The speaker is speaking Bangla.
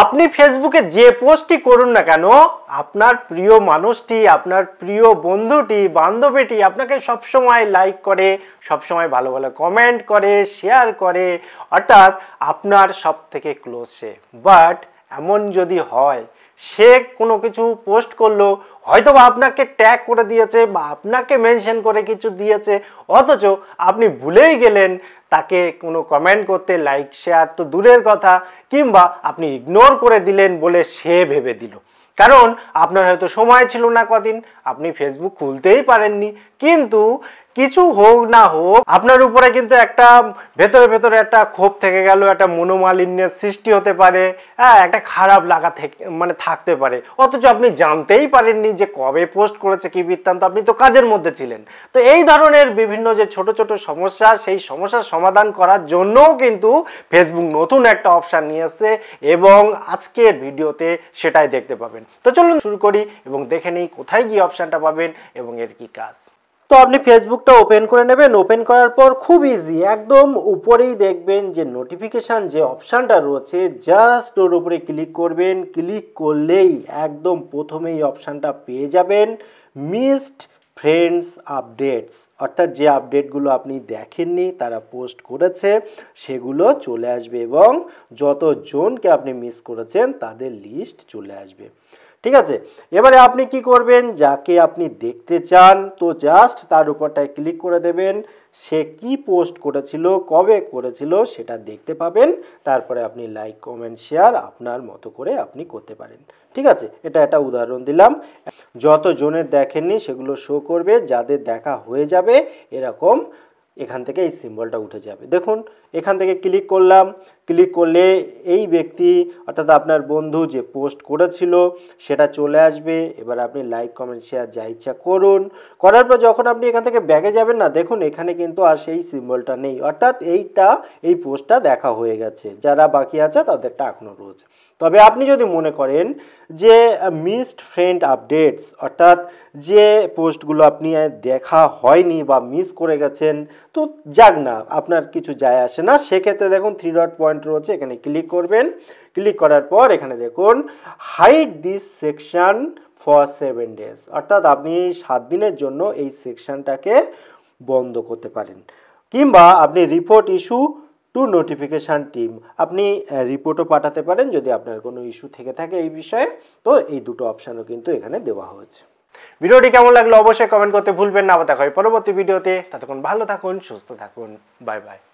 আপনি ফেসবুকে যে পোস্টটি করুন না কেন আপনার প্রিয় মানুষটি আপনার প্রিয় বন্ধুটি বান্ধবীটি আপনাকে সবসময় লাইক করে সবসময় ভালো ভালো কমেন্ট করে শেয়ার করে অর্থাৎ আপনার সব থেকে ক্লোজ বাট এমন যদি হয় সে কোনো কিছু পোস্ট করলো হয়তো বা আপনাকে ট্যাগ করে দিয়েছে বা আপনাকে মেনশন করে কিছু দিয়েছে অথচ আপনি ভুলেই গেলেন তাকে কোনো কমেন্ট করতে লাইক শেয়ার তো দূরের কথা কিংবা আপনি ইগনোর করে দিলেন বলে সে ভেবে দিল কারণ আপনার হয়তো সময় ছিল না কদিন আপনি ফেসবুক খুলতেই পারেননি কিন্তু কিছু হোক না হোক আপনার উপরে কিন্তু একটা ভেতরে ভেতরে একটা ক্ষোভ থেকে গেল একটা মনোমালিন্যের সৃষ্টি হতে পারে হ্যাঁ একটা খারাপ লাগা থেকে মানে থাকতে পারে অথচ আপনি জানতেই পারেননি যে কবে পোস্ট করেছে কি বৃত্তান্ত আপনি তো কাজের মধ্যে ছিলেন তো এই ধরনের বিভিন্ন যে ছোট ছোট সমস্যা সেই সমস্যার সমাধান করার জন্যও কিন্তু ফেসবুক নতুন একটা অপশান নিয়ে এসছে এবং আজকের ভিডিওতে সেটাই দেখতে পাবেন তো চলুন শুরু করি এবং দেখে নিই কোথায় গিয়ে অপশানটা পাবেন এবং এর কি কাজ তো আপনি ফেসবুকটা ওপেন করে নেবেন ওপেন করার পর খুব ইজি একদম উপরেই দেখবেন যে নোটিফিকেশান যে অপশানটা রয়েছে জাস্ট ওর উপরে ক্লিক করবেন ক্লিক করলেই একদম প্রথমেই অপশানটা পেয়ে যাবেন মিসড ফ্রেন্ডস আপডেটস অর্থাৎ যে আপডেটগুলো আপনি দেখেননি তারা পোস্ট করেছে সেগুলো চলে আসবে এবং যতজনকে আপনি মিস করেছেন তাদের লিস্ট চলে আসবে ঠিক আছে এবারে আপনি কি করবেন যাকে আপনি দেখতে চান তো জাস্ট তার উপরটায় ক্লিক করে দেবেন সে কি পোস্ট করেছিল কবে করেছিল সেটা দেখতে পাবেন তারপরে আপনি লাইক কমেন্ট শেয়ার আপনার মতো করে আপনি করতে পারেন ঠিক আছে এটা একটা উদাহরণ দিলাম যত জনের দেখেননি সেগুলো শো করবে যাদের দেখা হয়ে যাবে এরকম এখান থেকে এই সিম্বলটা উঠে যাবে দেখুন এখান থেকে ক্লিক করলাম ক্লিক করলে এই ব্যক্তি অর্থাৎ আপনার বন্ধু যে পোস্ট করেছিল সেটা চলে আসবে এবার আপনি লাইক কমেন্ট শেয়ার যা ইচ্ছা করুন করার পর যখন আপনি এখান থেকে ব্যাগে যাবেন না দেখুন এখানে কিন্তু আর সেই সিম্বলটা নেই অর্থাৎ এইটা এই পোস্টটা দেখা হয়ে গেছে যারা বাকি আছে তাদেরটা এখনও রয়েছে তবে আপনি যদি মনে করেন যে মিসড ফ্রেন্ড আপডেটস অর্থাৎ যে পোস্টগুলো আপনি দেখা হয়নি বা মিস করে গেছেন তো যাক না আপনার কিছু যায় আসে না সেক্ষেত্রে দেখুন থ্রি ডট পয়েন্ট পয়েন্ট রয়েছে এখানে ক্লিক করবেন ক্লিক করার পর এখানে দেখুন hide this section for seven days অর্থাৎ আপনি সাত দিনের জন্য এই সেকশানটাকে বন্ধ করতে পারেন কিংবা আপনি report issue to notification team আপনি রিপোর্টও পাঠাতে পারেন যদি আপনার কোনো ইস্যু থেকে থাকে এই বিষয়ে তো এই দুটো অপশানও কিন্তু এখানে দেওয়া হয়েছে ভিডিওটি কেমন লাগলো অবশ্যই কমেন্ট করতে ভুলবেন না আবার দেখা হয় পরবর্তী ভিডিওতে ততক্ষণ ভালো থাকুন সুস্থ থাকুন বাই বাই